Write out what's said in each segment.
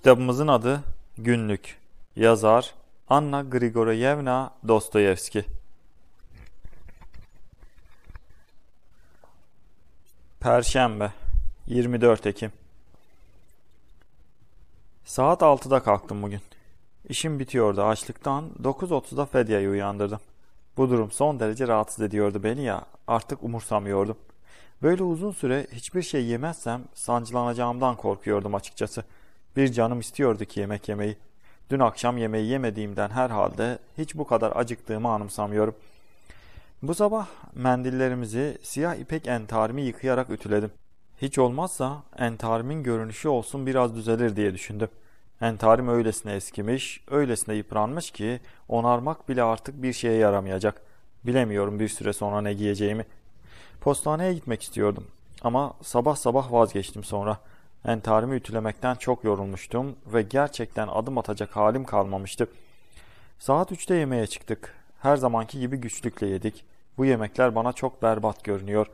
Kitabımızın adı Günlük. Yazar Anna Grigoryevna Dostoyevski. Perşembe 24 Ekim Saat 6'da kalktım bugün. İşim bitiyordu açlıktan 9.30'da Fedya'yı uyandırdım. Bu durum son derece rahatsız ediyordu beni ya artık umursamıyordum. Böyle uzun süre hiçbir şey yemezsem sancılanacağımdan korkuyordum açıkçası.'' Bir canım istiyordu ki yemek yemeyi. Dün akşam yemeği yemediğimden herhalde hiç bu kadar acıktığımı anımsamıyorum. Bu sabah mendillerimizi siyah ipek entarimi yıkayarak ütüledim. Hiç olmazsa entarimin görünüşü olsun biraz düzelir diye düşündüm. Entarim öylesine eskimiş, öylesine yıpranmış ki onarmak bile artık bir şeye yaramayacak. Bilemiyorum bir süre sonra ne giyeceğimi. Postaneye gitmek istiyordum ama sabah sabah vazgeçtim sonra.'' Entarimi ütülemekten çok yorulmuştum ve gerçekten adım atacak halim kalmamıştı. Saat 3'te yemeğe çıktık. Her zamanki gibi güçlükle yedik. Bu yemekler bana çok berbat görünüyor.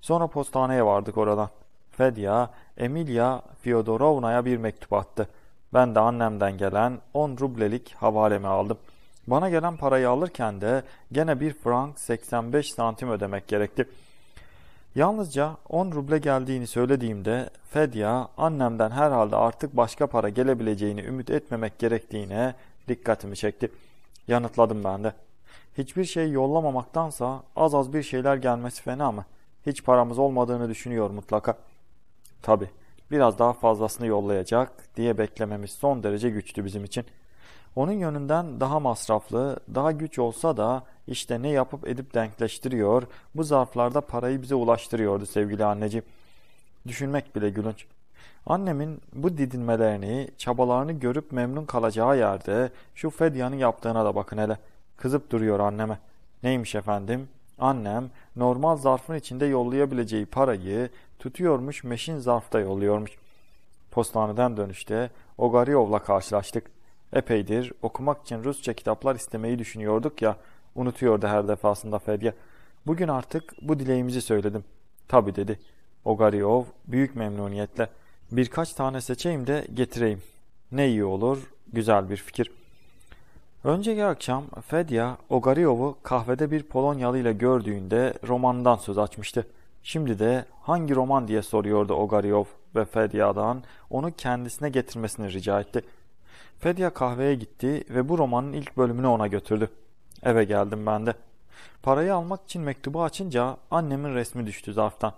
Sonra postaneye vardık oradan. Fedya, Emilia Fyodorovna'ya bir mektup attı. Ben de annemden gelen 10 rublelik havalemi aldım. Bana gelen parayı alırken de gene bir frank 85 santim ödemek gerekti.'' Yalnızca 10 ruble geldiğini söylediğimde Fedya annemden herhalde artık başka para gelebileceğini ümit etmemek gerektiğine dikkatimi çekti. Yanıtladım ben de. Hiçbir şey yollamamaktansa az az bir şeyler gelmesi fena mı? Hiç paramız olmadığını düşünüyor mutlaka. Tabi biraz daha fazlasını yollayacak diye beklememiz son derece güçlü bizim için.'' Onun yönünden daha masraflı, daha güç olsa da işte ne yapıp edip denkleştiriyor, bu zarflarda parayı bize ulaştırıyordu sevgili anneciğim. Düşünmek bile gülünç. Annemin bu didinmelerini, çabalarını görüp memnun kalacağı yerde şu fedyanın yaptığına da bakın hele. Kızıp duruyor anneme. Neymiş efendim? Annem normal zarfın içinde yollayabileceği parayı tutuyormuş meşin zarfta yolluyormuş. Postaneden dönüşte Ogaryov'la karşılaştık. Epeydir okumak için Rusça kitaplar istemeyi düşünüyorduk ya, unutuyordu her defasında Fedya. Bugün artık bu dileğimizi söyledim. Tabi dedi. Ogariov büyük memnuniyetle. Birkaç tane seçeyim de getireyim. Ne iyi olur, güzel bir fikir. Önceki akşam Fedya, Ogariov'u kahvede bir Polonyalı ile gördüğünde romandan söz açmıştı. Şimdi de hangi roman diye soruyordu Ogariov ve Fedya'dan onu kendisine getirmesini rica etti.'' Fedya kahveye gitti ve bu romanın ilk bölümünü ona götürdü. Eve geldim ben de. Parayı almak için mektubu açınca annemin resmi düştü zarftan.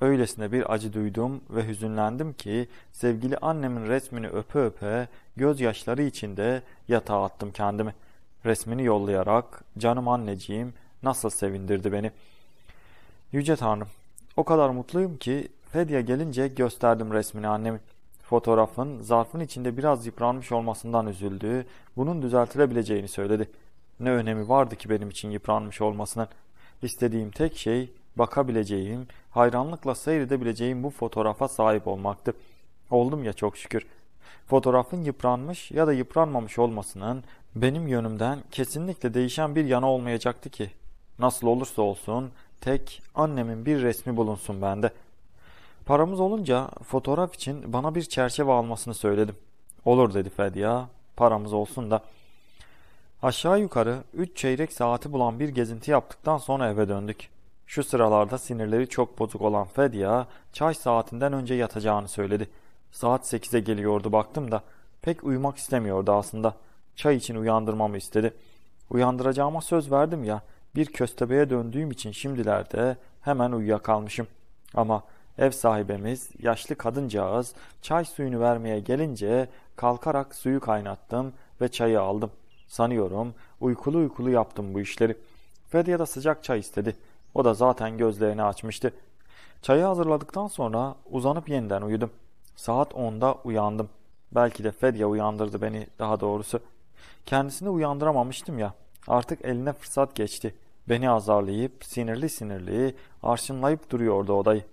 Öylesine bir acı duydum ve hüzünlendim ki sevgili annemin resmini öpe öpe gözyaşları içinde yatağa attım kendimi. Resmini yollayarak canım anneciğim nasıl sevindirdi beni. Yüce Tanrım o kadar mutluyum ki Fedya gelince gösterdim resmini annemin. Fotoğrafın zarfın içinde biraz yıpranmış olmasından üzüldüğü, bunun düzeltilebileceğini söyledi. Ne önemi vardı ki benim için yıpranmış olmasının? İstediğim tek şey bakabileceğim, hayranlıkla seyredebileceğim bu fotoğrafa sahip olmaktı. Oldum ya çok şükür. Fotoğrafın yıpranmış ya da yıpranmamış olmasının benim yönümden kesinlikle değişen bir yana olmayacaktı ki. Nasıl olursa olsun tek annemin bir resmi bulunsun bende.'' Paramız olunca fotoğraf için bana bir çerçeve almasını söyledim. Olur dedi Fedya, paramız olsun da. Aşağı yukarı 3 çeyrek saati bulan bir gezinti yaptıktan sonra eve döndük. Şu sıralarda sinirleri çok bozuk olan Fedya, çay saatinden önce yatacağını söyledi. Saat 8'e geliyordu baktım da pek uyumak istemiyordu aslında. Çay için uyandırmamı istedi. Uyandıracağıma söz verdim ya, bir köstebeye döndüğüm için şimdilerde hemen uyuyakalmışım. Ama Ev sahibimiz, yaşlı kadıncağız çay suyunu vermeye gelince kalkarak suyu kaynattım ve çayı aldım. Sanıyorum uykulu uykulu yaptım bu işleri. Fedya da sıcak çay istedi. O da zaten gözlerini açmıştı. Çayı hazırladıktan sonra uzanıp yeniden uyudum. Saat 10'da uyandım. Belki de Fedya uyandırdı beni daha doğrusu. Kendisini uyandıramamıştım ya. Artık eline fırsat geçti. Beni azarlayıp sinirli sinirli arşınlayıp duruyordu odayı.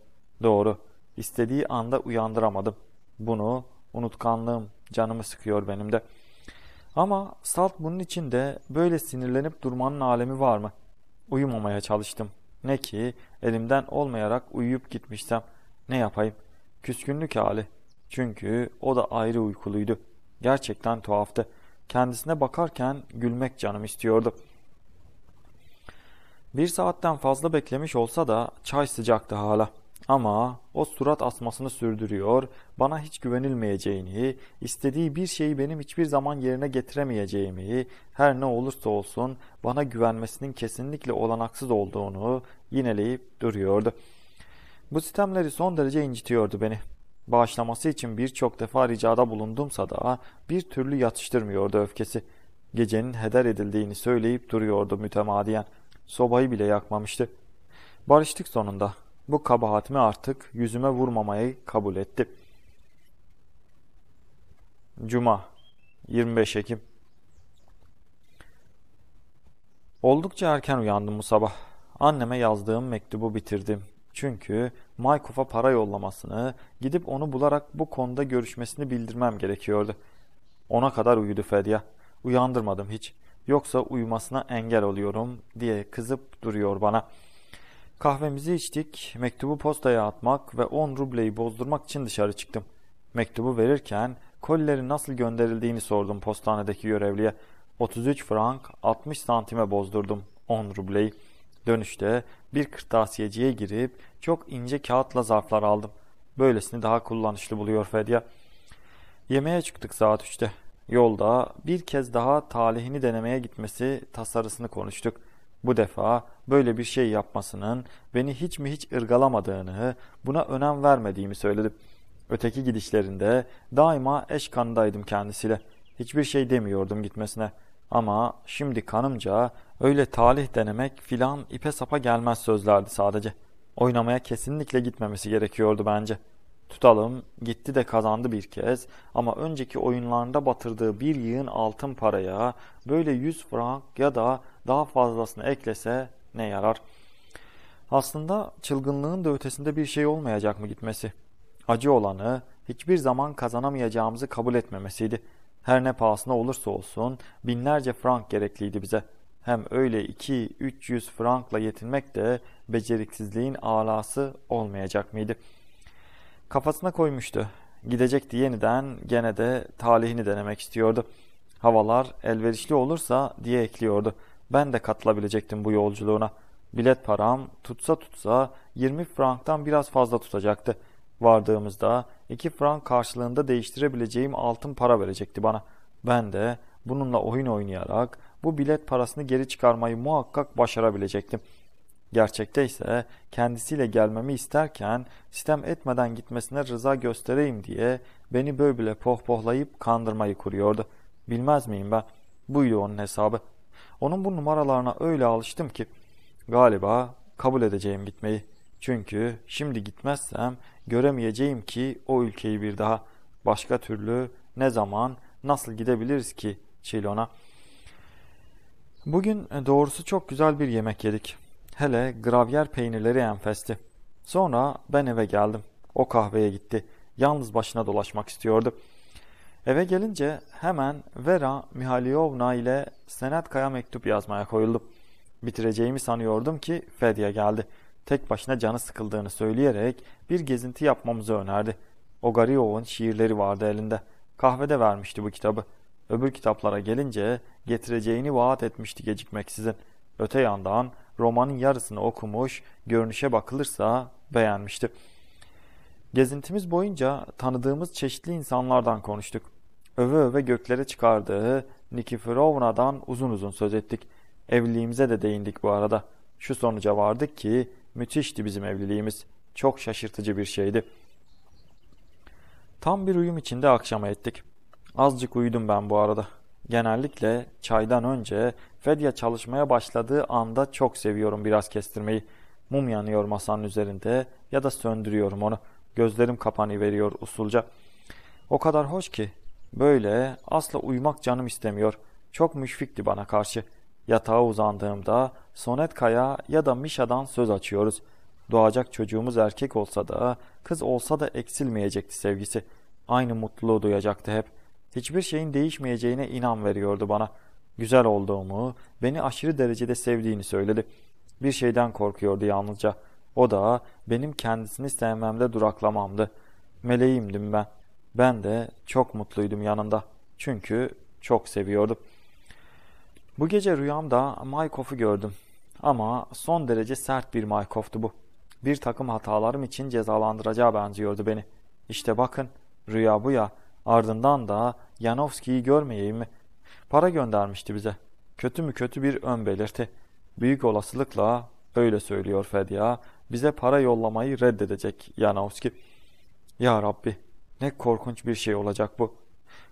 Doğru, İstediği anda uyandıramadım. Bunu unutkanlığım canımı sıkıyor benim de. Ama salt bunun içinde böyle sinirlenip durmanın alemi var mı? Uyumamaya çalıştım. Ne ki elimden olmayarak uyuyup gitmişsem ne yapayım? Küskünlük hali. Çünkü o da ayrı uykuluydu. Gerçekten tuhaftı. Kendisine bakarken gülmek canım istiyordu. Bir saatten fazla beklemiş olsa da çay sıcaktı hala. Ama o surat asmasını sürdürüyor, bana hiç güvenilmeyeceğini, istediği bir şeyi benim hiçbir zaman yerine getiremeyeceğimi, her ne olursa olsun bana güvenmesinin kesinlikle olanaksız olduğunu yineleyip duruyordu. Bu sistemleri son derece incitiyordu beni. Bağışlaması için birçok defa ricada bulundumsa da bir türlü yatıştırmıyordu öfkesi. Gecenin heder edildiğini söyleyip duruyordu mütemadiyen. Sobayı bile yakmamıştı. Barıştık sonunda. Bu kabahatimi artık yüzüme vurmamayı kabul etti. Cuma 25 Ekim Oldukça erken uyandım bu sabah. Anneme yazdığım mektubu bitirdim. Çünkü Maykof'a para yollamasını, gidip onu bularak bu konuda görüşmesini bildirmem gerekiyordu. Ona kadar uyudu Fedya. Uyandırmadım hiç. Yoksa uyumasına engel oluyorum diye kızıp duruyor bana.'' Kahvemizi içtik, mektubu postaya atmak ve 10 rubleyi bozdurmak için dışarı çıktım. Mektubu verirken kolilerin nasıl gönderildiğini sordum postanedeki görevliye. 33 frank 60 santime bozdurdum 10 rubleyi. Dönüşte bir kırtasiyeciye girip çok ince kağıtla zarflar aldım. Böylesini daha kullanışlı buluyor Fedya. Yemeğe çıktık saat 3'te. Yolda bir kez daha talihini denemeye gitmesi tasarısını konuştuk.'' Bu defa böyle bir şey yapmasının beni hiç mi hiç ırgalamadığını, buna önem vermediğimi söyledi. Öteki gidişlerinde daima eş kandaydım kendisiyle. Hiçbir şey demiyordum gitmesine. Ama şimdi kanımca öyle talih denemek filan ipe sapa gelmez sözlerdi sadece. Oynamaya kesinlikle gitmemesi gerekiyordu bence. Tutalım gitti de kazandı bir kez ama önceki oyunlarında batırdığı bir yığın altın paraya böyle 100 frank ya da daha fazlasını eklese ne yarar? Aslında çılgınlığın da ötesinde bir şey olmayacak mı gitmesi? Acı olanı hiçbir zaman kazanamayacağımızı kabul etmemesiydi. Her ne pahasına olursa olsun binlerce frank gerekliydi bize. Hem öyle 2-300 frankla yetinmek de beceriksizliğin alası olmayacak mıydı? Kafasına koymuştu. Gidecekti yeniden gene de talihini denemek istiyordu. Havalar elverişli olursa diye ekliyordu.'' Ben de katılabilecektim bu yolculuğuna. Bilet param tutsa tutsa 20 franktan biraz fazla tutacaktı. Vardığımızda 2 frank karşılığında değiştirebileceğim altın para verecekti bana. Ben de bununla oyun oynayarak bu bilet parasını geri çıkarmayı muhakkak başarabilecektim. Gerçekte ise kendisiyle gelmemi isterken sistem etmeden gitmesine rıza göstereyim diye beni böyle pohpohlayıp kandırmayı kuruyordu. Bilmez miyim ben? Buydu onun hesabı. Onun bu numaralarına öyle alıştım ki galiba kabul edeceğim gitmeyi. Çünkü şimdi gitmezsem göremeyeceğim ki o ülkeyi bir daha. Başka türlü ne zaman nasıl gidebiliriz ki Çilon'a? Bugün e, doğrusu çok güzel bir yemek yedik. Hele gravyer peynirleri enfesti. Sonra ben eve geldim. O kahveye gitti. Yalnız başına dolaşmak istiyordu.'' Eve gelince hemen Vera Mihalyovna ile Senetka'ya mektup yazmaya koyuldum. Bitireceğimi sanıyordum ki Fedya geldi. Tek başına canı sıkıldığını söyleyerek bir gezinti yapmamızı önerdi. Ogariov'un şiirleri vardı elinde. Kahvede vermişti bu kitabı. Öbür kitaplara gelince getireceğini vaat etmişti gecikmeksizin. Öte yandan romanın yarısını okumuş, görünüşe bakılırsa beğenmişti. Gezintimiz boyunca tanıdığımız çeşitli insanlardan konuştuk öve öve göklere çıkardığı Nikiforovna'dan uzun uzun söz ettik. Evliliğimize de değindik bu arada. Şu sonuca vardık ki müthişti bizim evliliğimiz. Çok şaşırtıcı bir şeydi. Tam bir uyum içinde akşama ettik. Azıcık uyudum ben bu arada. Genellikle çaydan önce Fedya çalışmaya başladığı anda çok seviyorum biraz kestirmeyi. Mum yanıyor masanın üzerinde ya da söndürüyorum onu. Gözlerim kapanı veriyor usulca. O kadar hoş ki Böyle asla uyumak canım istemiyor. Çok müşfikti bana karşı. Yatağa uzandığımda Sonet Kaya ya da Mişa'dan söz açıyoruz. Doğacak çocuğumuz erkek olsa da kız olsa da eksilmeyecekti sevgisi. Aynı mutluluğu duyacaktı hep. Hiçbir şeyin değişmeyeceğine inan veriyordu bana. Güzel olduğumu, beni aşırı derecede sevdiğini söyledi. Bir şeyden korkuyordu yalnızca. O da benim kendisini sevmemde duraklamamdı. Meleğimdim ben.'' Ben de çok mutluydum yanında. Çünkü çok seviyordum. Bu gece rüyamda Maykov'u gördüm. Ama son derece sert bir Maykov'tu bu. Bir takım hatalarım için cezalandıracağı benziyordu beni. İşte bakın rüya bu ya. Ardından da Yanovski'yi görmeyeyim mi? Para göndermişti bize. Kötü mü kötü bir ön belirti. Büyük olasılıkla öyle söylüyor Fedya. Bize para yollamayı reddedecek Yanovski. Ya Rabbi ne korkunç bir şey olacak bu.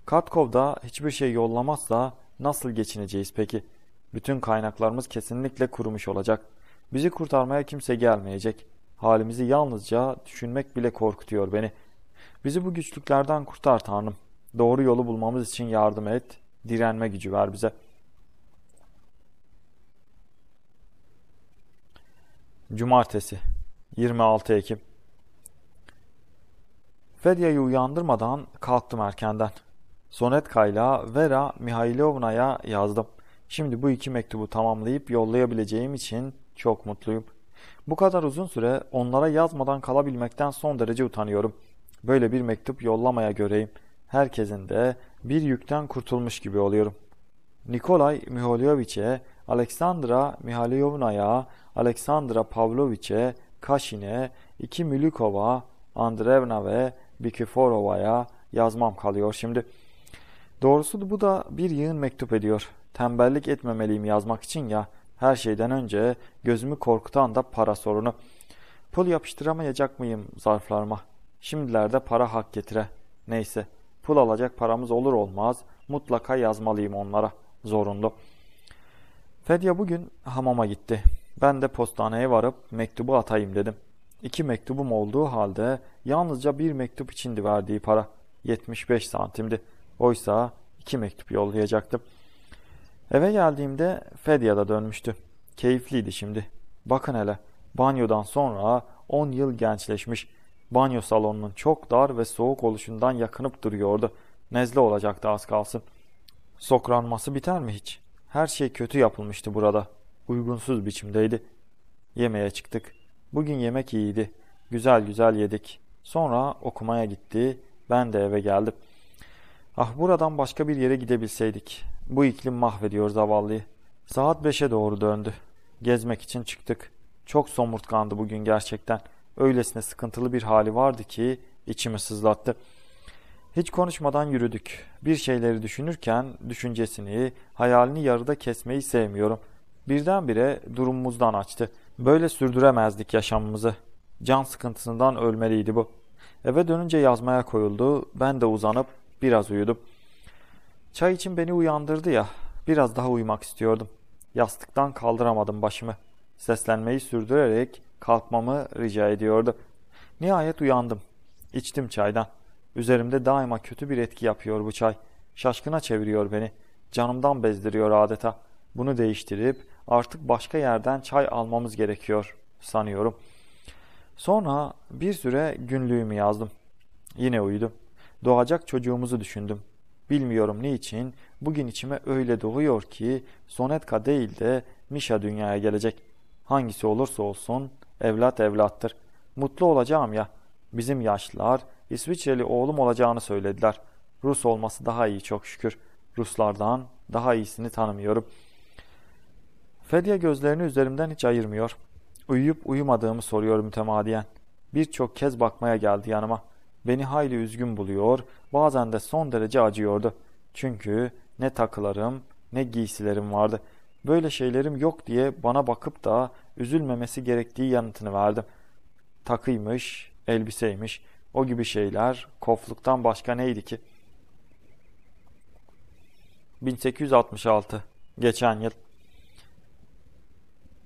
Katkov'da hiçbir şey yollamazsa nasıl geçineceğiz peki? Bütün kaynaklarımız kesinlikle kurumuş olacak. Bizi kurtarmaya kimse gelmeyecek. Halimizi yalnızca düşünmek bile korkutuyor beni. Bizi bu güçlüklerden kurtar Tanrım. Doğru yolu bulmamız için yardım et, direnme gücü ver bize. Cumartesi 26 Ekim Fedya'yı uyandırmadan kalktım erkenden. Sonetka'yla Vera Mihailovna'ya yazdım. Şimdi bu iki mektubu tamamlayıp yollayabileceğim için çok mutluyum. Bu kadar uzun süre onlara yazmadan kalabilmekten son derece utanıyorum. Böyle bir mektup yollamaya göreyim. Herkesin de bir yükten kurtulmuş gibi oluyorum. Nikolay Miholyoviç'e, Aleksandra Mihailovna'ya, Aleksandra Pavloviç'e, Kaşin'e, İki Mülükova, Andrevna ve Bikiforova'ya yazmam kalıyor şimdi. Doğrusu bu da bir yığın mektup ediyor. Tembellik etmemeliyim yazmak için ya. Her şeyden önce gözümü korkutan da para sorunu. Pul yapıştıramayacak mıyım zarflarıma? Şimdilerde para hak getire. Neyse pul alacak paramız olur olmaz mutlaka yazmalıyım onlara. Zorunlu. Fedya bugün hamama gitti. Ben de postaneye varıp mektubu atayım dedim. İki mektubum olduğu halde yalnızca bir mektup içindi verdiği para. 75 santimdi. Oysa iki mektup yollayacaktım. Eve geldiğimde da dönmüştü. Keyifliydi şimdi. Bakın hele banyodan sonra 10 yıl gençleşmiş. Banyo salonunun çok dar ve soğuk oluşundan yakınıp duruyordu. Nezle olacaktı az kalsın. Sokranması biter mi hiç? Her şey kötü yapılmıştı burada. Uygunsuz biçimdeydi. Yemeğe çıktık. Bugün yemek iyiydi. Güzel güzel yedik. Sonra okumaya gitti. Ben de eve geldim. Ah buradan başka bir yere gidebilseydik. Bu iklim mahvediyor zavallıyı. Saat 5'e doğru döndü. Gezmek için çıktık. Çok somurtkandı bugün gerçekten. Öylesine sıkıntılı bir hali vardı ki içimi sızlattı. Hiç konuşmadan yürüdük. Bir şeyleri düşünürken düşüncesini, hayalini yarıda kesmeyi sevmiyorum. Birdenbire durumumuzdan açtı. Böyle sürdüremezdik yaşamımızı. Can sıkıntısından ölmeliydi bu. Eve dönünce yazmaya koyuldu. Ben de uzanıp biraz uyudum. Çay için beni uyandırdı ya. Biraz daha uyumak istiyordum. Yastıktan kaldıramadım başımı. Seslenmeyi sürdürerek kalkmamı rica ediyordu. Nihayet uyandım. İçtim çaydan. Üzerimde daima kötü bir etki yapıyor bu çay. Şaşkına çeviriyor beni. Canımdan bezdiriyor adeta. Bunu değiştirip artık başka yerden çay almamız gerekiyor sanıyorum. Sonra bir süre günlüğümü yazdım. Yine uyudum. Doğacak çocuğumuzu düşündüm. Bilmiyorum niçin bugün içime öyle doğuyor ki Sonetka değil de Mişa dünyaya gelecek. Hangisi olursa olsun evlat evlattır. Mutlu olacağım ya. Bizim yaşlılar İsviçreli oğlum olacağını söylediler. Rus olması daha iyi çok şükür. Ruslardan daha iyisini tanımıyorum.'' Fedya gözlerini üzerimden hiç ayırmıyor. Uyuyup uyumadığımı soruyor mütemadiyen. Birçok kez bakmaya geldi yanıma. Beni hayli üzgün buluyor, bazen de son derece acıyordu. Çünkü ne takılarım ne giysilerim vardı. Böyle şeylerim yok diye bana bakıp da üzülmemesi gerektiği yanıtını verdim. Takıymış, elbiseymiş, o gibi şeyler kofluktan başka neydi ki? 1866 Geçen yıl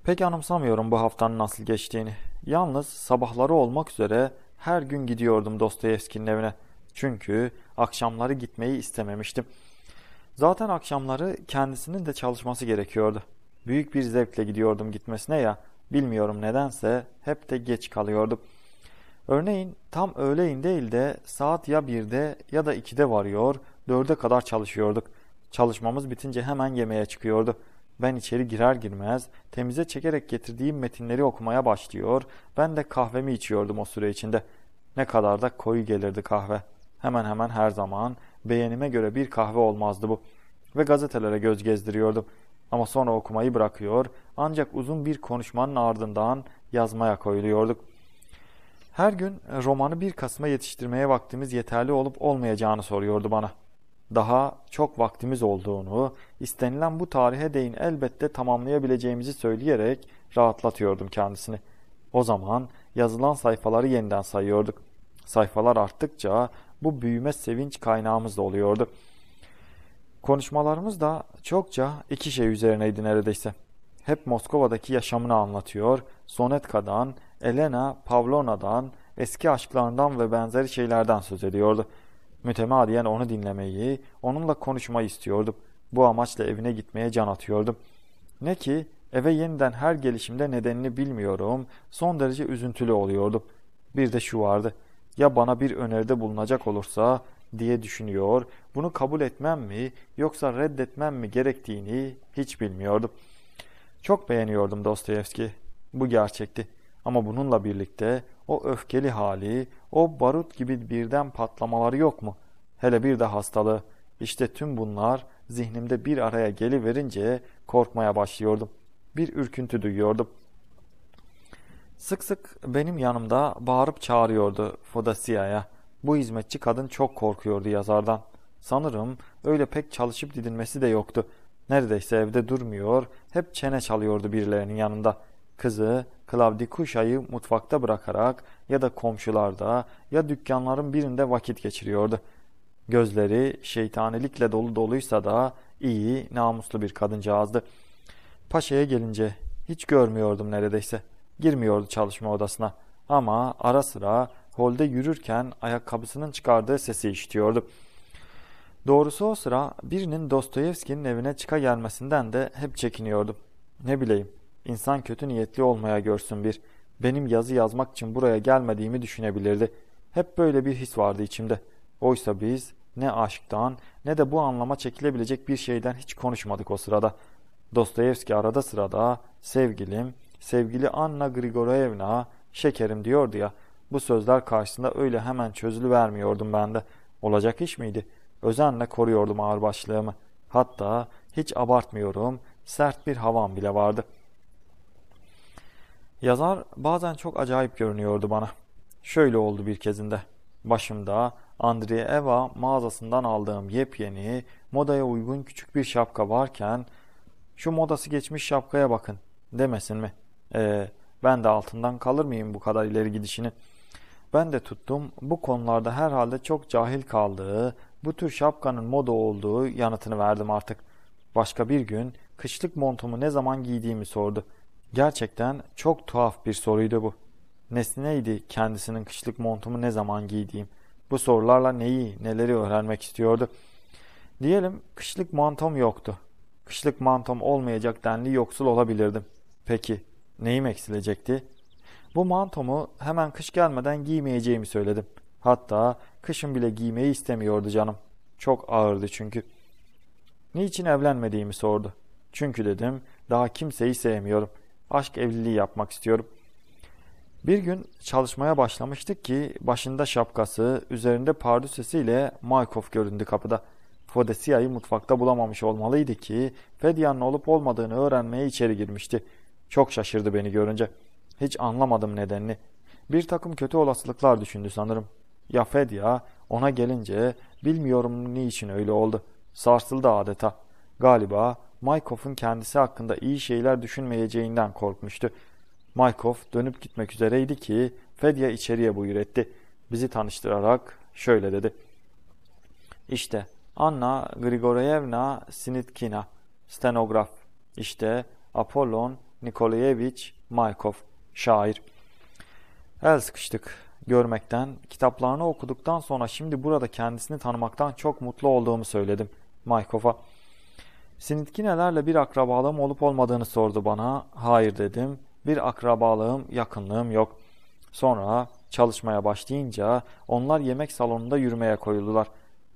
Pek anımsamıyorum bu haftanın nasıl geçtiğini. Yalnız sabahları olmak üzere her gün gidiyordum Dostoyevski'nin evine. Çünkü akşamları gitmeyi istememiştim. Zaten akşamları kendisinin de çalışması gerekiyordu. Büyük bir zevkle gidiyordum gitmesine ya, bilmiyorum nedense hep de geç kalıyordum. Örneğin tam öğleyin değil de saat ya 1'de ya da 2'de varıyor, 4'e kadar çalışıyorduk. Çalışmamız bitince hemen yemeğe çıkıyordu.'' Ben içeri girer girmez temize çekerek getirdiğim metinleri okumaya başlıyor. Ben de kahvemi içiyordum o süre içinde. Ne kadar da koyu gelirdi kahve. Hemen hemen her zaman beğenime göre bir kahve olmazdı bu. Ve gazetelere göz gezdiriyordum. Ama sonra okumayı bırakıyor ancak uzun bir konuşmanın ardından yazmaya koyuluyorduk. Her gün romanı bir Kasım'a yetiştirmeye vaktimiz yeterli olup olmayacağını soruyordu bana.'' daha çok vaktimiz olduğunu, istenilen bu tarihe değin elbette tamamlayabileceğimizi söyleyerek rahatlatıyordum kendisini. O zaman yazılan sayfaları yeniden sayıyorduk. Sayfalar arttıkça bu büyüme sevinç kaynağımız da oluyordu. Konuşmalarımız da çokça iki şey üzerineydi neredeyse. Hep Moskova'daki yaşamını anlatıyor, Sonetka'dan, Elena Pavlovna'dan, eski aşklarından ve benzeri şeylerden söz ediyordu.'' Mütemadiyen onu dinlemeyi, onunla konuşmayı istiyordum. Bu amaçla evine gitmeye can atıyordum. Ne ki eve yeniden her gelişimde nedenini bilmiyorum, son derece üzüntülü oluyordum. Bir de şu vardı, ya bana bir öneride bulunacak olursa diye düşünüyor, bunu kabul etmem mi yoksa reddetmem mi gerektiğini hiç bilmiyordum. Çok beğeniyordum Dostoyevski. Bu gerçekti. Ama bununla birlikte o öfkeli hali, o barut gibi birden patlamaları yok mu? Hele bir de hastalığı. İşte tüm bunlar zihnimde bir araya geliverince korkmaya başlıyordum. Bir ürküntü duyuyordum. Sık sık benim yanımda bağırıp çağırıyordu Fodasia'ya. Bu hizmetçi kadın çok korkuyordu yazardan. Sanırım öyle pek çalışıp didinmesi de yoktu. Neredeyse evde durmuyor, hep çene çalıyordu birilerinin yanında. Kızı Klavdikuşa'yı mutfakta bırakarak ya da komşularda ya dükkanların birinde vakit geçiriyordu. Gözleri şeytanilikle dolu doluysa da iyi, namuslu bir kadıncağızdı. Paşa'ya gelince hiç görmüyordum neredeyse. Girmiyordu çalışma odasına ama ara sıra holde yürürken ayakkabısının çıkardığı sesi işitiyordu. Doğrusu o sıra birinin Dostoyevski'nin evine çıka gelmesinden de hep çekiniyordum. Ne bileyim İnsan kötü niyetli olmaya görsün bir. Benim yazı yazmak için buraya gelmediğimi düşünebilirdi. Hep böyle bir his vardı içimde. Oysa biz ne aşktan ne de bu anlama çekilebilecek bir şeyden hiç konuşmadık o sırada. Dostoyevski arada sırada sevgilim, sevgili Anna Grigoryevna, şekerim diyordu ya. Bu sözler karşısında öyle hemen çözülüvermiyordum ben de. Olacak iş miydi? Özenle koruyordum ağırbaşlığımı. Hatta hiç abartmıyorum, sert bir havam bile vardı. Yazar bazen çok acayip görünüyordu bana. Şöyle oldu bir kezinde. Başımda Andrea Eva mağazasından aldığım yepyeni, modaya uygun küçük bir şapka varken şu modası geçmiş şapkaya bakın demesin mi? Ee, ben de altından kalır mıyım bu kadar ileri gidişini? Ben de tuttum bu konularda herhalde çok cahil kaldığı, bu tür şapkanın moda olduğu yanıtını verdim artık. Başka bir gün kışlık montumu ne zaman giydiğimi sordu. Gerçekten çok tuhaf bir soruydu bu. Nesneydi kendisinin kışlık montumu ne zaman giydiğim. Bu sorularla neyi, neleri öğrenmek istiyordu. Diyelim kışlık mantom yoktu. Kışlık mantom olmayacak denli yoksul olabilirdim. Peki neyim eksilecekti? Bu mantomu hemen kış gelmeden giymeyeceğimi söyledim. Hatta kışın bile giymeyi istemiyordu canım. Çok ağırdı çünkü. Niçin evlenmediğimi sordu. Çünkü dedim daha kimseyi sevmiyorum.'' aşk evliliği yapmak istiyorum. Bir gün çalışmaya başlamıştık ki başında şapkası, üzerinde pardüsesiyle Maykov göründü kapıda. Fodesia'yı mutfakta bulamamış olmalıydı ki Fedia'nın olup olmadığını öğrenmeye içeri girmişti. Çok şaşırdı beni görünce. Hiç anlamadım nedenini. Bir takım kötü olasılıklar düşündü sanırım. Ya Fedya ona gelince bilmiyorum niçin öyle oldu. Sarsıldı adeta. Galiba Maykov'un kendisi hakkında iyi şeyler düşünmeyeceğinden korkmuştu. Maykov dönüp gitmek üzereydi ki Fedya içeriye buyur etti. Bizi tanıştırarak şöyle dedi. İşte Anna Grigoryevna Sinitkina, stenograf. İşte Apollon Nikolayevich Maykov, şair. El sıkıştık görmekten, kitaplarını okuduktan sonra şimdi burada kendisini tanımaktan çok mutlu olduğumu söyledim Maykov'a. Sinitkinelerle bir akrabalığım olup olmadığını sordu bana. Hayır dedim. Bir akrabalığım, yakınlığım yok. Sonra çalışmaya başlayınca onlar yemek salonunda yürümeye koyuldular.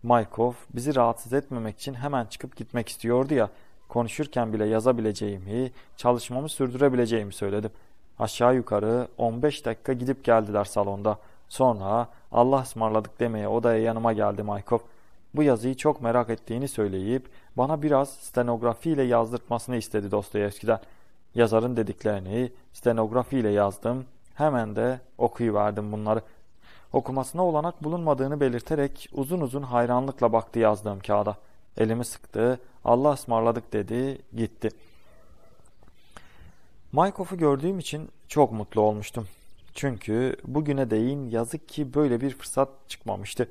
Maykov bizi rahatsız etmemek için hemen çıkıp gitmek istiyordu ya. Konuşurken bile yazabileceğimi, çalışmamı sürdürebileceğimi söyledim. Aşağı yukarı 15 dakika gidip geldiler salonda. Sonra Allah ısmarladık demeye odaya yanıma geldi Maykov. Bu yazıyı çok merak ettiğini söyleyip bana biraz stenografiyle yazdırtmasını istedi Dostoyevski'den. Yazarın dediklerini stenografiyle yazdım, hemen de okuyuverdim bunları. Okumasına olanak bulunmadığını belirterek uzun uzun hayranlıkla baktı yazdığım kağıda. Elimi sıktı, Allah ısmarladık dedi, gitti. Maykof'u gördüğüm için çok mutlu olmuştum. Çünkü bugüne değin yazık ki böyle bir fırsat çıkmamıştı.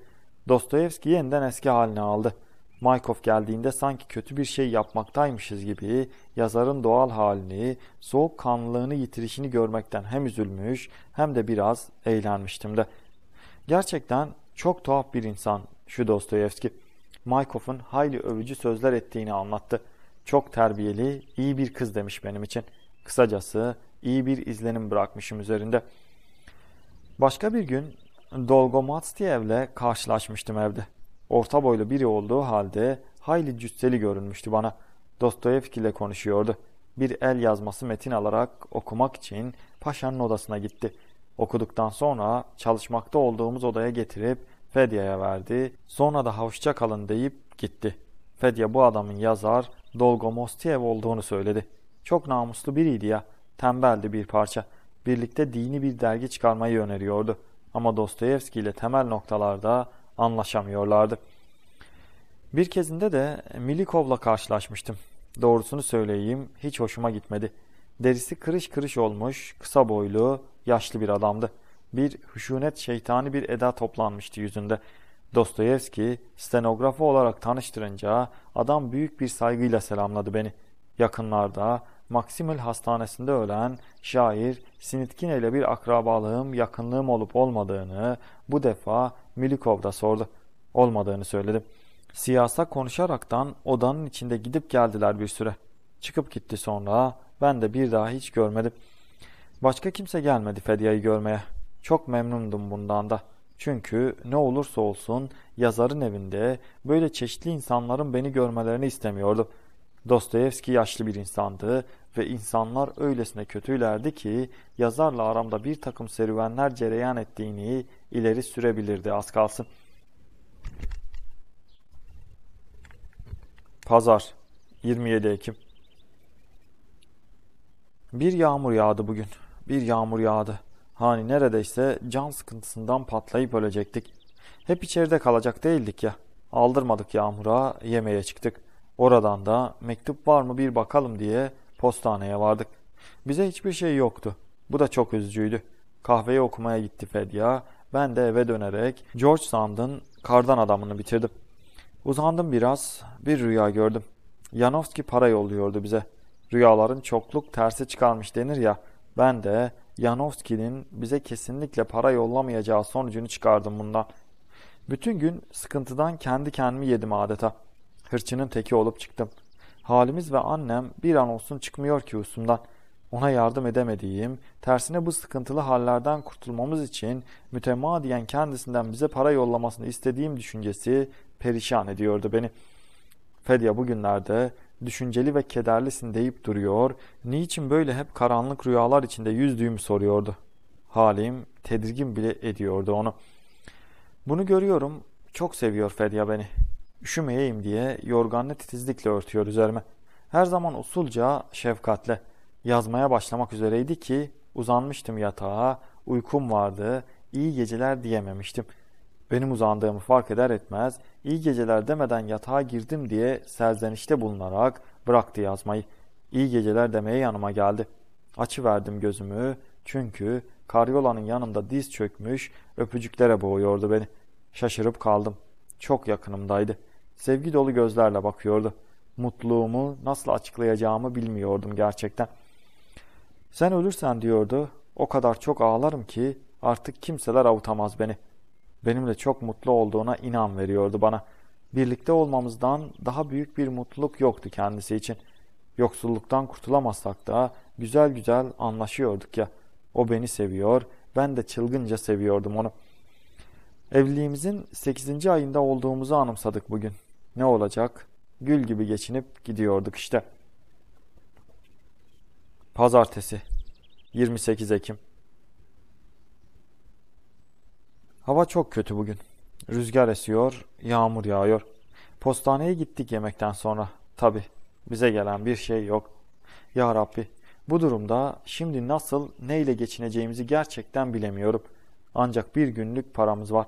Dostoyevski yeniden eski haline aldı. Maykov geldiğinde sanki kötü bir şey yapmaktaymışız gibi yazarın doğal halini, soğuk kanlılığını yitirişini görmekten hem üzülmüş hem de biraz eğlenmiştim de. Gerçekten çok tuhaf bir insan şu Dostoyevski. Maykov'un hayli övücü sözler ettiğini anlattı. Çok terbiyeli, iyi bir kız demiş benim için. Kısacası iyi bir izlenim bırakmışım üzerinde. Başka bir gün Dolgomatstiev'le karşılaşmıştım evde. Orta boylu biri olduğu halde hayli cüsseli görünmüştü bana. Dostoyevski ile konuşuyordu. Bir el yazması metin alarak okumak için paşanın odasına gitti. Okuduktan sonra çalışmakta olduğumuz odaya getirip Fedya'ya verdi. Sonra da hoşça kalın deyip gitti. Fedya bu adamın yazar Dolgomostiev olduğunu söyledi. Çok namuslu biriydi ya. Tembeldi bir parça. Birlikte dini bir dergi çıkarmayı öneriyordu. Ama Dostoyevski ile temel noktalarda anlaşamıyorlardı. Bir kezinde de Milikov'la karşılaşmıştım. Doğrusunu söyleyeyim hiç hoşuma gitmedi. Derisi kırış kırış olmuş, kısa boylu, yaşlı bir adamdı. Bir hüşunet şeytani bir eda toplanmıştı yüzünde. Dostoyevski stenografı olarak tanıştırınca adam büyük bir saygıyla selamladı beni. Yakınlarda Maksimil Hastanesi'nde ölen şair Sinitkine ile bir akrabalığım, yakınlığım olup olmadığını, bu defa Milikov da sordu. Olmadığını söyledim. Siyasa konuşaraktan odanın içinde gidip geldiler bir süre. Çıkıp gitti sonra ben de bir daha hiç görmedim. Başka kimse gelmedi Fedia'yı görmeye. Çok memnundum bundan da. Çünkü ne olursa olsun yazarın evinde böyle çeşitli insanların beni görmelerini istemiyordum. Dostoyevski yaşlı bir insandı ve insanlar öylesine kötülerdi ki yazarla aramda bir takım serüvenler cereyan ettiğini ileri sürebilirdi az kalsın. Pazar 27 Ekim Bir yağmur yağdı bugün. Bir yağmur yağdı. Hani neredeyse can sıkıntısından patlayıp ölecektik. Hep içeride kalacak değildik ya. Aldırmadık yağmura, yemeğe çıktık. Oradan da mektup var mı bir bakalım diye postaneye vardık. Bize hiçbir şey yoktu. Bu da çok üzücüydü. Kahveyi okumaya gitti Fedya. Ben de eve dönerek George Sand'ın Kardan Adamını bitirdim. Uzandım biraz, bir rüya gördüm. Yanovski para yolluyordu bize. Rüyaların çokluk tersi çıkarmış denir ya, ben de Yanovski'nin bize kesinlikle para yollamayacağı sonucunu çıkardım bundan. Bütün gün sıkıntıdan kendi kendimi yedim adeta. Hırçının teki olup çıktım. Halimiz ve annem bir an olsun çıkmıyor ki usumdan.'' ona yardım edemediğim, tersine bu sıkıntılı hallerden kurtulmamız için mütemadiyen kendisinden bize para yollamasını istediğim düşüncesi perişan ediyordu beni. Fedya bugünlerde düşünceli ve kederlisin deyip duruyor, niçin böyle hep karanlık rüyalar içinde yüzdüğümü soruyordu. Halim tedirgin bile ediyordu onu. Bunu görüyorum, çok seviyor Fedya beni. Üşümeyeyim diye Yorgan'la titizlikle örtüyor üzerime. Her zaman usulca şefkatle. Yazmaya başlamak üzereydi ki uzanmıştım yatağa, uykum vardı, iyi geceler diyememiştim. Benim uzandığımı fark eder etmez iyi geceler demeden yatağa girdim diye serzenişte bulunarak bıraktı yazmayı. İyi geceler demeye yanıma geldi. Açıverdim gözümü çünkü karyolanın yanında diz çökmüş öpücüklere boğuyordu beni. Şaşırıp kaldım. Çok yakınımdaydı. Sevgi dolu gözlerle bakıyordu. Mutluluğumu nasıl açıklayacağımı bilmiyordum gerçekten.'' Sen ölürsen diyordu, o kadar çok ağlarım ki artık kimseler avutamaz beni. Benimle çok mutlu olduğuna inan veriyordu bana. Birlikte olmamızdan daha büyük bir mutluluk yoktu kendisi için. Yoksulluktan kurtulamazsak da güzel güzel anlaşıyorduk ya. O beni seviyor, ben de çılgınca seviyordum onu. Evliliğimizin 8. ayında olduğumuzu anımsadık bugün. Ne olacak? Gül gibi geçinip gidiyorduk işte.'' Pazartesi 28 Ekim Hava çok kötü bugün. Rüzgar esiyor, yağmur yağıyor. Postaneye gittik yemekten sonra. Tabi bize gelen bir şey yok. Ya Rabbi bu durumda şimdi nasıl neyle geçineceğimizi gerçekten bilemiyorum. Ancak bir günlük paramız var.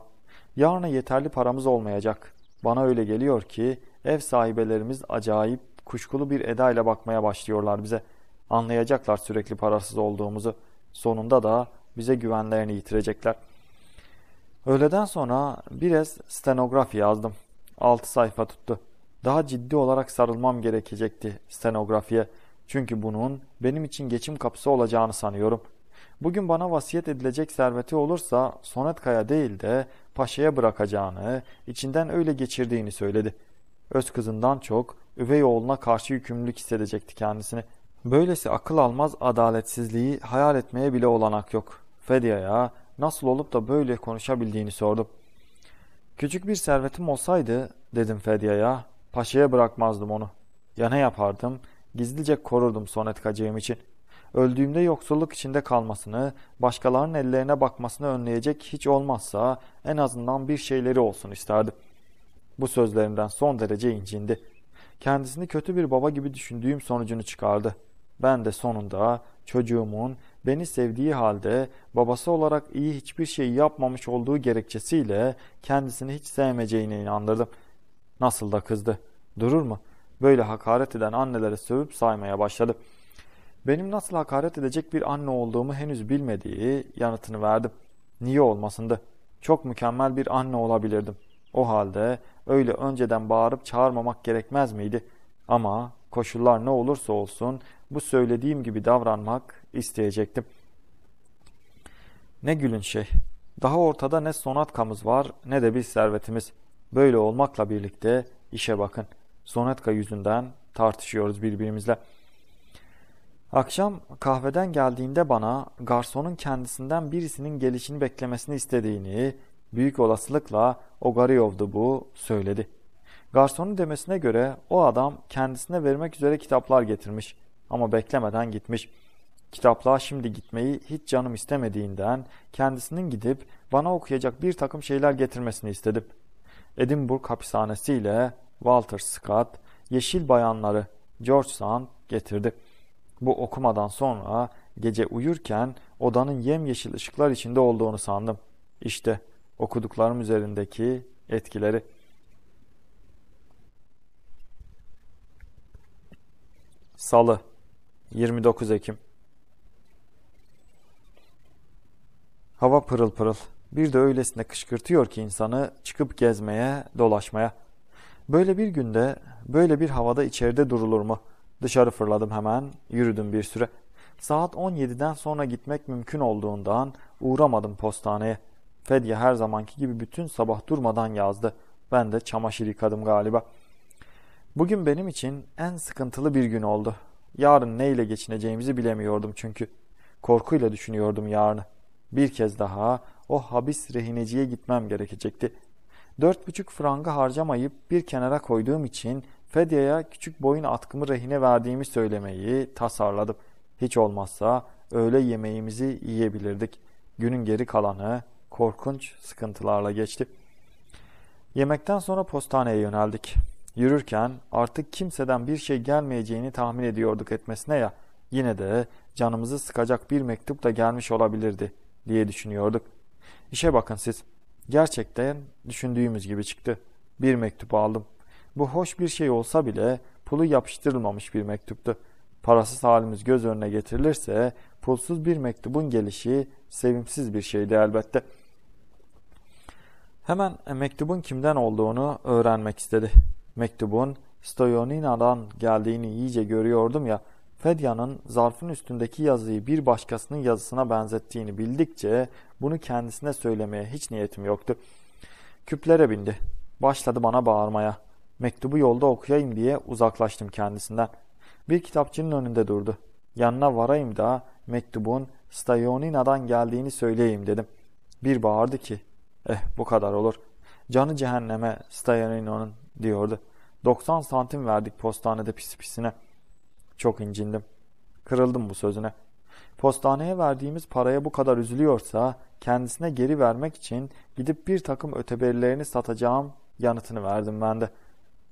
Yarına yeterli paramız olmayacak. Bana öyle geliyor ki ev sahibelerimiz acayip kuşkulu bir edayla bakmaya başlıyorlar bize.'' Anlayacaklar sürekli parasız olduğumuzu. Sonunda da bize güvenlerini yitirecekler. Öğleden sonra biraz stenografi yazdım. 6 sayfa tuttu. Daha ciddi olarak sarılmam gerekecekti stenografiye. Çünkü bunun benim için geçim kapısı olacağını sanıyorum. Bugün bana vasiyet edilecek serveti olursa Sonetkaya değil de Paşa'ya bırakacağını, içinden öyle geçirdiğini söyledi. Öz kızından çok üvey oğluna karşı yükümlülük hissedecekti kendisini.'' Böylesi akıl almaz adaletsizliği hayal etmeye bile olanak yok. Fedia'ya nasıl olup da böyle konuşabildiğini sordum. Küçük bir servetim olsaydı dedim Fedia'ya paşaya bırakmazdım onu. Ya ne yapardım? Gizlice korurdum sonetkacığım için. Öldüğümde yoksulluk içinde kalmasını, başkalarının ellerine bakmasını önleyecek hiç olmazsa en azından bir şeyleri olsun isterdim. Bu sözlerimden son derece incindi. Kendisini kötü bir baba gibi düşündüğüm sonucunu çıkardı. Ben de sonunda çocuğumun beni sevdiği halde babası olarak iyi hiçbir şey yapmamış olduğu gerekçesiyle kendisini hiç sevmeyeceğine inandırdım. Nasıl da kızdı. Durur mu? Böyle hakaret eden annelere sövüp saymaya başladı. Benim nasıl hakaret edecek bir anne olduğumu henüz bilmediği yanıtını verdim. Niye olmasındı? Çok mükemmel bir anne olabilirdim. O halde öyle önceden bağırıp çağırmamak gerekmez miydi? Ama koşullar ne olursa olsun bu söylediğim gibi davranmak isteyecektim. Ne gülün şey. Daha ortada ne sonatkamız var ne de bir servetimiz. Böyle olmakla birlikte işe bakın. Sonatka yüzünden tartışıyoruz birbirimizle. Akşam kahveden geldiğinde bana garsonun kendisinden birisinin gelişini beklemesini istediğini, büyük olasılıkla Ogaryov'du bu, söyledi.'' Garsonun demesine göre o adam kendisine vermek üzere kitaplar getirmiş ama beklemeden gitmiş. Kitaplığa şimdi gitmeyi hiç canım istemediğinden kendisinin gidip bana okuyacak bir takım şeyler getirmesini istedim. Edinburgh hapishanesi ile Walter Scott, Yeşil Bayanları George Sand getirdi. Bu okumadan sonra gece uyurken odanın yemyeşil ışıklar içinde olduğunu sandım. İşte okuduklarım üzerindeki etkileri.'' Salı 29 Ekim Hava pırıl pırıl. Bir de öylesine kışkırtıyor ki insanı çıkıp gezmeye, dolaşmaya. Böyle bir günde, böyle bir havada içeride durulur mu? Dışarı fırladım hemen, yürüdüm bir süre. Saat 17'den sonra gitmek mümkün olduğundan uğramadım postaneye. Fedye her zamanki gibi bütün sabah durmadan yazdı. Ben de çamaşır yıkadım galiba.'' Bugün benim için en sıkıntılı bir gün oldu. Yarın ne ile geçineceğimizi bilemiyordum çünkü. Korkuyla düşünüyordum yarını. Bir kez daha o habis rehineciye gitmem gerekecekti. Dört buçuk franga harcamayıp bir kenara koyduğum için Fedya'ya küçük boyun atkımı rehine verdiğimi söylemeyi tasarladım. Hiç olmazsa öğle yemeğimizi yiyebilirdik. Günün geri kalanı korkunç sıkıntılarla geçti. Yemekten sonra postaneye yöneldik. Yürürken artık kimseden bir şey gelmeyeceğini tahmin ediyorduk etmesine ya, yine de canımızı sıkacak bir mektup da gelmiş olabilirdi diye düşünüyorduk. İşe bakın siz. Gerçekten düşündüğümüz gibi çıktı. Bir mektup aldım. Bu hoş bir şey olsa bile pulu yapıştırılmamış bir mektuptu. Parasız halimiz göz önüne getirilirse pulsuz bir mektubun gelişi sevimsiz bir şeydi elbette. Hemen mektubun kimden olduğunu öğrenmek istedi. Mektubun Stoyanina'dan geldiğini iyice görüyordum ya, Fedya'nın zarfın üstündeki yazıyı bir başkasının yazısına benzettiğini bildikçe bunu kendisine söylemeye hiç niyetim yoktu. Küplere bindi. Başladı bana bağırmaya. Mektubu yolda okuyayım diye uzaklaştım kendisinden. Bir kitapçının önünde durdu. Yanına varayım da mektubun Stayonina'dan geldiğini söyleyeyim dedim. Bir bağırdı ki, eh bu kadar olur. Canı cehenneme Stayonina'nın diyordu. 90 santim verdik postanede pis pisine. Çok incindim. Kırıldım bu sözüne. Postaneye verdiğimiz paraya bu kadar üzülüyorsa kendisine geri vermek için gidip bir takım öteberilerini satacağım yanıtını verdim ben de.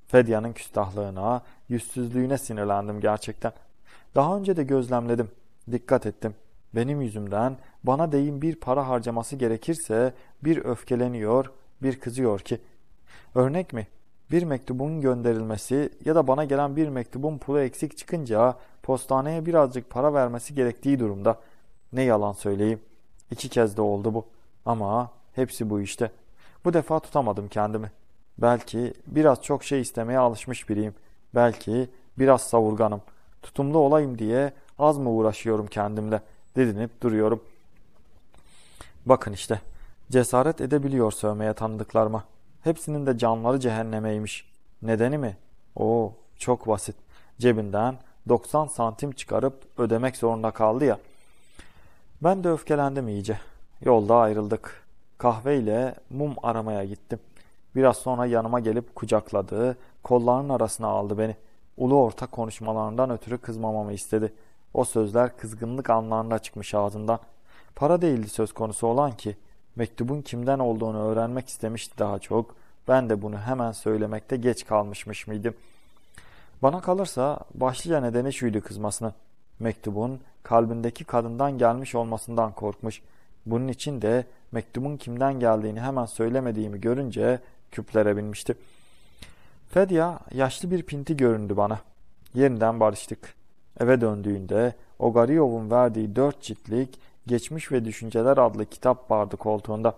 Fedya'nın küstahlığına, yüzsüzlüğüne sinirlendim gerçekten. Daha önce de gözlemledim, dikkat ettim. Benim yüzümden bana deyin bir para harcaması gerekirse bir öfkeleniyor, bir kızıyor ki. Örnek mi? bir mektubun gönderilmesi ya da bana gelen bir mektubun pulu eksik çıkınca postaneye birazcık para vermesi gerektiği durumda. Ne yalan söyleyeyim. İki kez de oldu bu. Ama hepsi bu işte. Bu defa tutamadım kendimi. Belki biraz çok şey istemeye alışmış biriyim. Belki biraz savurganım. Tutumlu olayım diye az mı uğraşıyorum kendimle dedinip duruyorum. Bakın işte cesaret edebiliyor sövmeye tanıdıklarıma.'' Hepsinin de canları cehennemeymiş. Nedeni mi? Oo çok basit. Cebinden 90 santim çıkarıp ödemek zorunda kaldı ya. Ben de öfkelendim iyice. Yolda ayrıldık. Kahveyle mum aramaya gittim. Biraz sonra yanıma gelip kucakladı, kollarının arasına aldı beni. Ulu orta konuşmalarından ötürü kızmamamı istedi. O sözler kızgınlık anlarında çıkmış ağzından. Para değildi söz konusu olan ki Mektubun kimden olduğunu öğrenmek istemişti daha çok. Ben de bunu hemen söylemekte geç kalmışmış mıydım? Bana kalırsa başlıca nedeni şuydu kızmasını. Mektubun kalbindeki kadından gelmiş olmasından korkmuş. Bunun için de mektubun kimden geldiğini hemen söylemediğimi görünce küplere binmişti. Fedya yaşlı bir pinti göründü bana. Yeniden barıştık. Eve döndüğünde Ogaryov'un verdiği dört ciltlik Geçmiş ve Düşünceler adlı kitap vardı koltuğunda.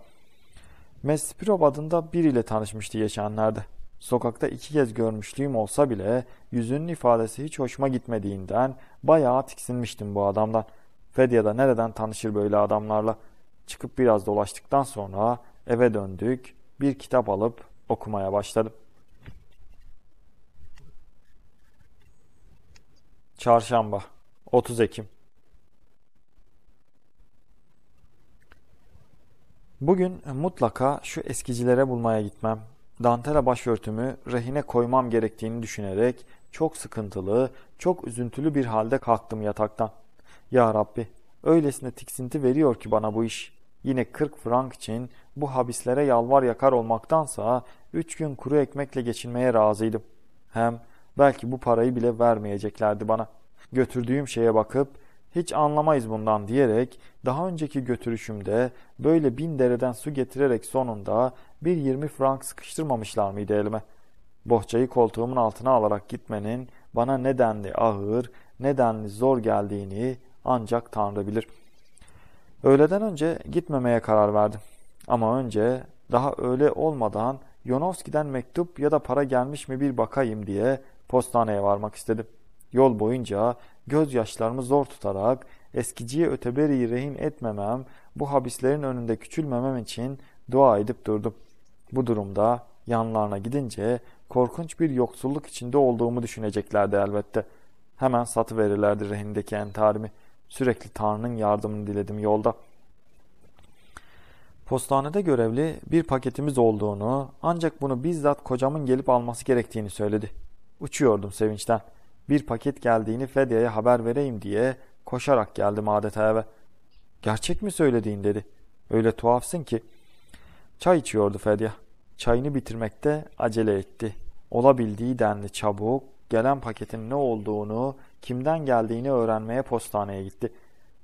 Mespirov adında biriyle tanışmıştı geçenlerde. Sokakta iki kez görmüşlüğüm olsa bile yüzünün ifadesi hiç hoşuma gitmediğinden bayağı tiksinmiştim bu adamdan. Fedya'da nereden tanışır böyle adamlarla? Çıkıp biraz dolaştıktan sonra eve döndük, bir kitap alıp okumaya başladım. Çarşamba 30 Ekim Bugün mutlaka şu eskicilere bulmaya gitmem, dantela başörtümü rehine koymam gerektiğini düşünerek çok sıkıntılı, çok üzüntülü bir halde kalktım yataktan. Ya Rabbi, öylesine tiksinti veriyor ki bana bu iş. Yine 40 frank için bu habislere yalvar yakar olmaktansa 3 gün kuru ekmekle geçinmeye razıydım. Hem belki bu parayı bile vermeyeceklerdi bana. Götürdüğüm şeye bakıp hiç anlamayız bundan diyerek daha önceki götürüşümde böyle bin dereden su getirerek sonunda bir yirmi frank sıkıştırmamışlar mıydı elime? Bohçayı koltuğumun altına alarak gitmenin bana nedenli ağır, nedenli zor geldiğini ancak Tanrı bilir. Öğleden önce gitmemeye karar verdim. Ama önce daha öğle olmadan Yonovski'den mektup ya da para gelmiş mi bir bakayım diye postaneye varmak istedim. Yol boyunca gözyaşlarımı zor tutarak eskiciye öteberiyi rehin etmemem, bu habislerin önünde küçülmemem için dua edip durdum. Bu durumda yanlarına gidince korkunç bir yoksulluk içinde olduğumu düşüneceklerdi elbette. Hemen satıverirlerdi rehindeki entarimi. Sürekli Tanrı'nın yardımını diledim yolda. Postanede görevli bir paketimiz olduğunu ancak bunu bizzat kocamın gelip alması gerektiğini söyledi. Uçuyordum sevinçten. Bir paket geldiğini Fediye'ye haber vereyim diye koşarak geldim adeta eve. Gerçek mi söylediğin dedi. Öyle tuhafsın ki. Çay içiyordu Fediye. Çayını bitirmekte acele etti. Olabildiği denli çabuk gelen paketin ne olduğunu, kimden geldiğini öğrenmeye postaneye gitti.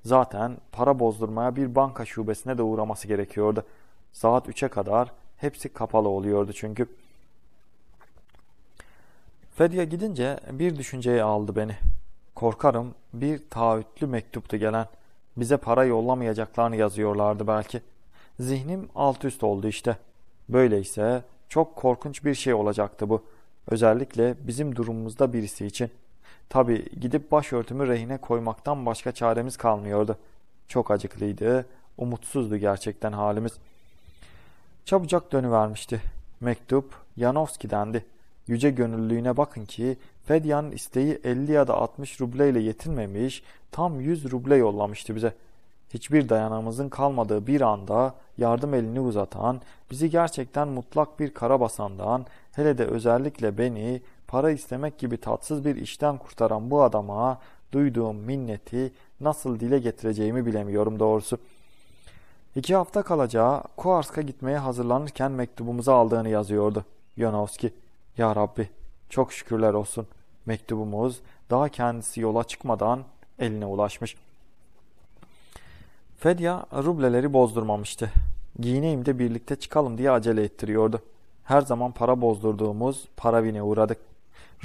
Zaten para bozdurmaya bir banka şubesine de uğraması gerekiyordu. Saat 3'e kadar hepsi kapalı oluyordu çünkü. Fedya gidince bir düşünceye aldı beni. Korkarım bir taahhütlü mektuptu gelen. Bize para yollamayacaklarını yazıyorlardı belki. Zihnim alt üst oldu işte. Böyleyse çok korkunç bir şey olacaktı bu. Özellikle bizim durumumuzda birisi için. Tabi gidip başörtümü rehine koymaktan başka çaremiz kalmıyordu. Çok acıklıydı, umutsuzdu gerçekten halimiz. Çabucak dönüvermişti. Mektup Yanovski'dendi yüce gönüllülüğüne bakın ki Fedyan isteği 50 ya da 60 rubleyle yetinmemiş, tam 100 ruble yollamıştı bize. Hiçbir dayanamızın kalmadığı bir anda yardım elini uzatan, bizi gerçekten mutlak bir karabasandan, hele de özellikle beni para istemek gibi tatsız bir işten kurtaran bu adama duyduğum minneti nasıl dile getireceğimi bilemiyorum doğrusu. İki hafta kalacağı Kuarsk'a gitmeye hazırlanırken mektubumuzu aldığını yazıyordu Yonovski. Ya Rabbi çok şükürler olsun. Mektubumuz daha kendisi yola çıkmadan eline ulaşmış. Fedya rubleleri bozdurmamıştı. Giyineyim de birlikte çıkalım diye acele ettiriyordu. Her zaman para bozdurduğumuz paravine uğradık.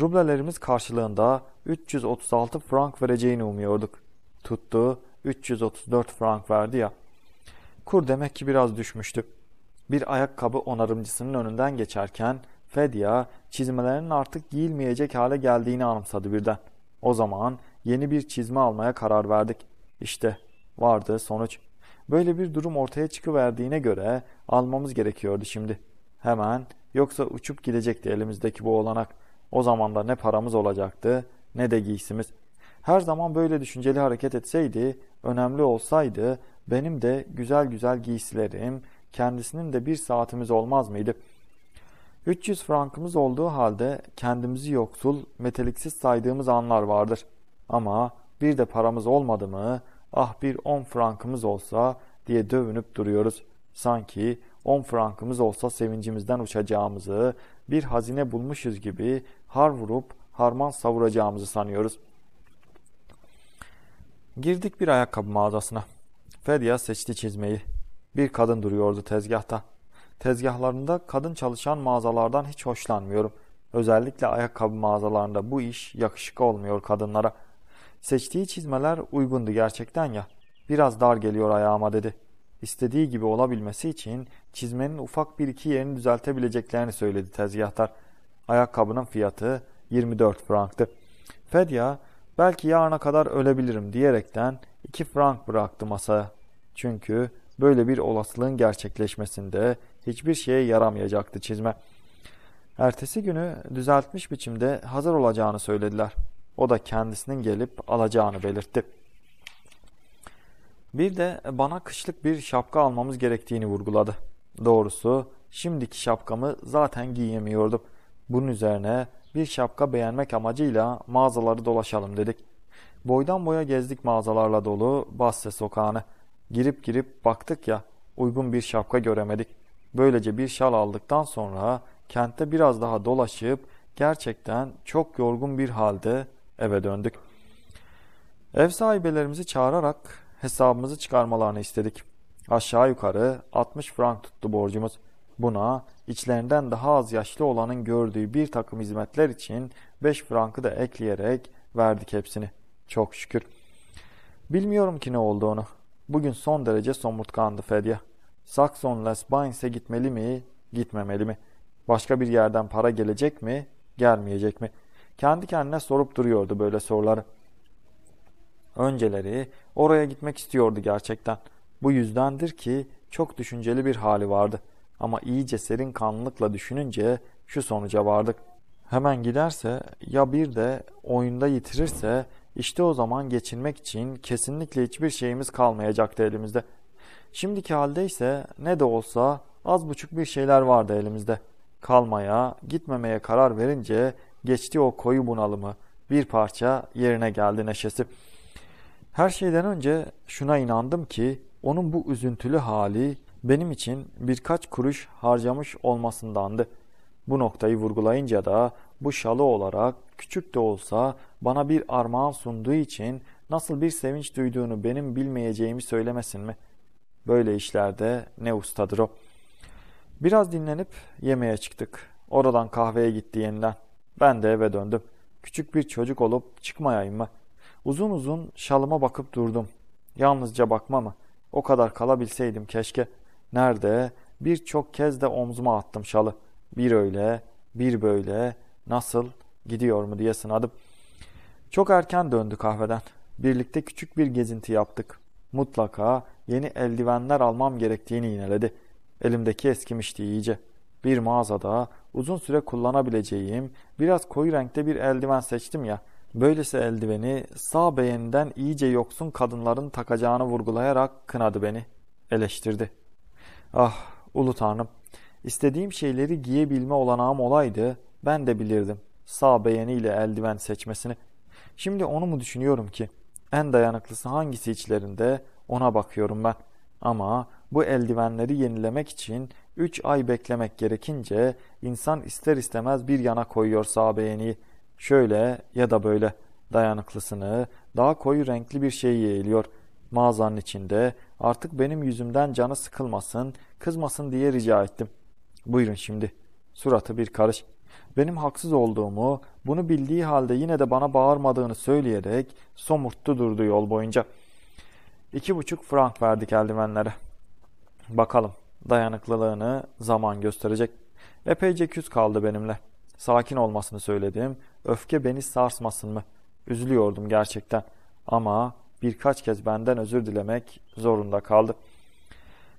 Rublelerimiz karşılığında 336 frank vereceğini umuyorduk. Tuttu 334 frank verdi ya. Kur demek ki biraz düşmüştü. Bir ayakkabı onarımcısının önünden geçerken Fedya çizmelerinin artık giyilmeyecek hale geldiğini anımsadı birden. O zaman yeni bir çizme almaya karar verdik. İşte vardı sonuç. Böyle bir durum ortaya çıkıverdiğine göre almamız gerekiyordu şimdi. Hemen yoksa uçup gidecekti elimizdeki bu olanak. O zaman da ne paramız olacaktı ne de giysimiz. Her zaman böyle düşünceli hareket etseydi, önemli olsaydı benim de güzel güzel giysilerim, kendisinin de bir saatimiz olmaz mıydı?'' 300 frankımız olduğu halde kendimizi yoksul, meteliksiz saydığımız anlar vardır. Ama bir de paramız olmadı mı, ah bir 10 frankımız olsa diye dövünüp duruyoruz. Sanki 10 frankımız olsa sevincimizden uçacağımızı, bir hazine bulmuşuz gibi har vurup harman savuracağımızı sanıyoruz. Girdik bir ayakkabı mağazasına. Fedya seçti çizmeyi. Bir kadın duruyordu tezgahta. Tezgahlarında kadın çalışan mağazalardan hiç hoşlanmıyorum. Özellikle ayakkabı mağazalarında bu iş yakışık olmuyor kadınlara. Seçtiği çizmeler uygundu gerçekten ya. Biraz dar geliyor ayağıma dedi. İstediği gibi olabilmesi için çizmenin ufak bir iki yerini düzeltebileceklerini söyledi tezgahtar. Ayakkabının fiyatı 24 franktı. Fedya belki yarına kadar ölebilirim diyerekten 2 frank bıraktı masaya. Çünkü böyle bir olasılığın gerçekleşmesinde hiçbir şeye yaramayacaktı çizme. Ertesi günü düzeltmiş biçimde hazır olacağını söylediler. O da kendisinin gelip alacağını belirtti. Bir de bana kışlık bir şapka almamız gerektiğini vurguladı. Doğrusu şimdiki şapkamı zaten giyemiyordum. Bunun üzerine bir şapka beğenmek amacıyla mağazaları dolaşalım dedik. Boydan boya gezdik mağazalarla dolu Basse sokağını. Girip girip baktık ya uygun bir şapka göremedik. Böylece bir şal aldıktan sonra kentte biraz daha dolaşıp gerçekten çok yorgun bir halde eve döndük. Ev sahibelerimizi çağırarak hesabımızı çıkarmalarını istedik. Aşağı yukarı 60 frank tuttu borcumuz. Buna içlerinden daha az yaşlı olanın gördüğü bir takım hizmetler için 5 frankı da ekleyerek verdik hepsini. Çok şükür. Bilmiyorum ki ne olduğunu. Bugün son derece somurtkandı Fedya. Saxon Les Bines'e gitmeli mi, gitmemeli mi? Başka bir yerden para gelecek mi, gelmeyecek mi? Kendi kendine sorup duruyordu böyle soruları. Önceleri oraya gitmek istiyordu gerçekten. Bu yüzdendir ki çok düşünceli bir hali vardı. Ama iyice serin kanlılıkla düşününce şu sonuca vardık. Hemen giderse ya bir de oyunda yitirirse işte o zaman geçinmek için kesinlikle hiçbir şeyimiz kalmayacaktı elimizde. Şimdiki halde ise ne de olsa az buçuk bir şeyler vardı elimizde. Kalmaya, gitmemeye karar verince geçti o koyu bunalımı. Bir parça yerine geldi neşesi. Her şeyden önce şuna inandım ki onun bu üzüntülü hali benim için birkaç kuruş harcamış olmasındandı. Bu noktayı vurgulayınca da bu şalı olarak küçük de olsa bana bir armağan sunduğu için nasıl bir sevinç duyduğunu benim bilmeyeceğimi söylemesin mi?'' Böyle işlerde ne ustadır o. Biraz dinlenip yemeğe çıktık. Oradan kahveye gitti yeniden. Ben de eve döndüm. Küçük bir çocuk olup çıkmayayım mı? Uzun uzun şalıma bakıp durdum. Yalnızca bakma mı? O kadar kalabilseydim keşke. Nerede? Birçok kez de omzuma attım şalı. Bir öyle, bir böyle, nasıl, gidiyor mu diye sınadım. Çok erken döndü kahveden. Birlikte küçük bir gezinti yaptık. Mutlaka yeni eldivenler almam gerektiğini ineledi. Elimdeki eskimişti iyice. Bir mağazada uzun süre kullanabileceğim biraz koyu renkte bir eldiven seçtim ya. Böylesi eldiveni sağ beğeninden iyice yoksun kadınların takacağını vurgulayarak kınadı beni. Eleştirdi. Ah ulu tanrım. İstediğim şeyleri giyebilme olanağım olaydı ben de bilirdim. Sağ beğeniyle eldiven seçmesini. Şimdi onu mu düşünüyorum ki? En dayanıklısı hangisi içlerinde ona bakıyorum ben. Ama bu eldivenleri yenilemek için 3 ay beklemek gerekince insan ister istemez bir yana koyuyor sağ beğeniyi. Şöyle ya da böyle dayanıklısını daha koyu renkli bir şey eğiliyor. Mağazanın içinde artık benim yüzümden canı sıkılmasın, kızmasın diye rica ettim. Buyurun şimdi. Suratı bir karış. Benim haksız olduğumu, bunu bildiği halde yine de bana bağırmadığını söyleyerek somurttu durdu yol boyunca.'' 2,5 frank verdik eldivenlere. Bakalım dayanıklılığını zaman gösterecek. Epeyce küs kaldı benimle. Sakin olmasını söyledim. Öfke beni sarsmasın mı? Üzülüyordum gerçekten. Ama birkaç kez benden özür dilemek zorunda kaldı.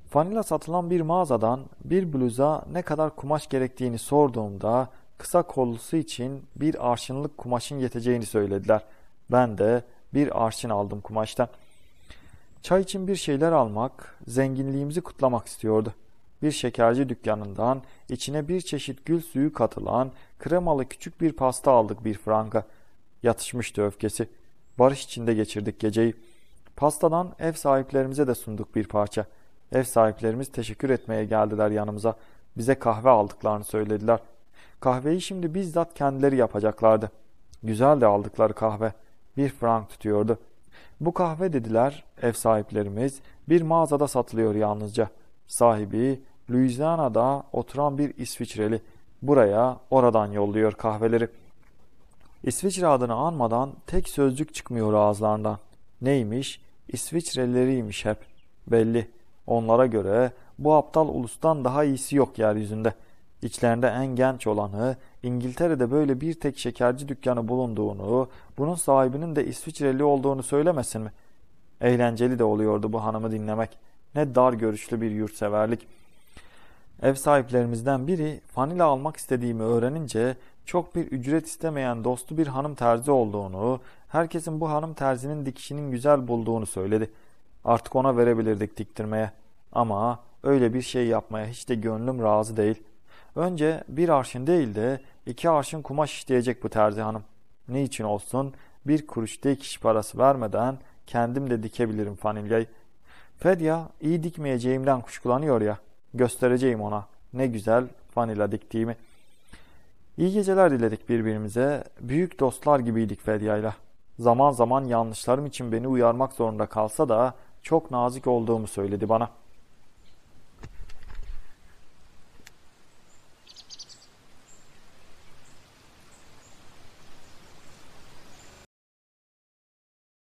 Fanila satılan bir mağazadan bir bluza ne kadar kumaş gerektiğini sorduğumda kısa kollusu için bir arşınlık kumaşın yeteceğini söylediler. Ben de bir arşın aldım kumaştan. Çay için bir şeyler almak, zenginliğimizi kutlamak istiyordu. Bir şekerci dükkanından içine bir çeşit gül suyu katılan kremalı küçük bir pasta aldık bir franka. Yatışmıştı öfkesi. Barış içinde geçirdik geceyi. Pastadan ev sahiplerimize de sunduk bir parça. Ev sahiplerimiz teşekkür etmeye geldiler yanımıza. Bize kahve aldıklarını söylediler. Kahveyi şimdi bizzat kendileri yapacaklardı. Güzel de aldıkları kahve. Bir frank tutuyordu. Bu kahve dediler ev sahiplerimiz bir mağazada satılıyor yalnızca. Sahibi Louisiana'da oturan bir İsviçreli buraya oradan yolluyor kahveleri. İsviçre adını anmadan tek sözcük çıkmıyor ağızlarından. Neymiş? İsviçrelileriymiş hep. Belli. Onlara göre bu aptal ulustan daha iyisi yok yeryüzünde. İçlerinde en genç olanı, İngiltere'de böyle bir tek şekerci dükkanı bulunduğunu, bunun sahibinin de İsviçreli olduğunu söylemesin mi? Eğlenceli de oluyordu bu hanımı dinlemek. Ne dar görüşlü bir yurtseverlik. Ev sahiplerimizden biri fanila almak istediğimi öğrenince çok bir ücret istemeyen dostu bir hanım terzi olduğunu, herkesin bu hanım terzinin dikişinin güzel bulduğunu söyledi. Artık ona verebilirdik diktirmeye. Ama öyle bir şey yapmaya hiç de gönlüm razı değil.'' Önce bir arşın değil de iki arşın kumaş işleyecek bu terzi hanım. Ne için olsun bir kuruş dikiş parası vermeden kendim de dikebilirim Fanilya'yı. Fedya iyi dikmeyeceğimden kuşkulanıyor ya. Göstereceğim ona ne güzel Fanila diktiğimi. İyi geceler diledik birbirimize. Büyük dostlar gibiydik Fedya'yla. Zaman zaman yanlışlarım için beni uyarmak zorunda kalsa da çok nazik olduğumu söyledi bana.''